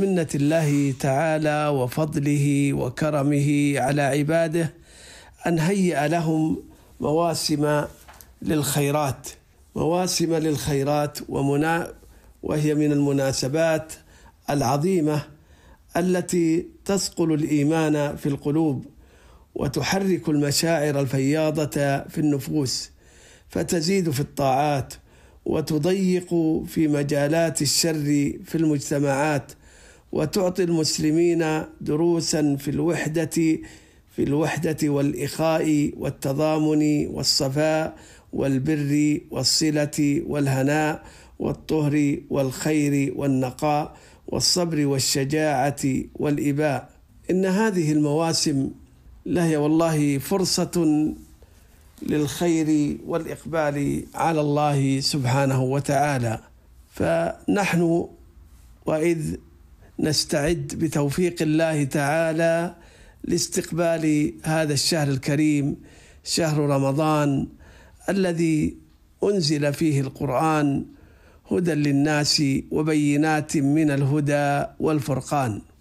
منة الله تعالى وفضله وكرمه على عباده أن هيئ لهم مواسم للخيرات مواسم للخيرات ومنا وهي من المناسبات العظيمة التي تثقل الإيمان في القلوب وتحرك المشاعر الفياضة في النفوس فتزيد في الطاعات وتضيق في مجالات الشر في المجتمعات وتعطي المسلمين دروسا في الوحدة في الوحدة والإخاء والتضامن والصفاء والبر والصلة والهناء والطهر والخير والنقاء والصبر والشجاعة والإباء إن هذه المواسم لهي والله فرصة للخير والإقبال على الله سبحانه وتعالى فنحن وإذ نستعد بتوفيق الله تعالى لاستقبال هذا الشهر الكريم شهر رمضان الذي انزل فيه القران هدى للناس وبينات من الهدى والفرقان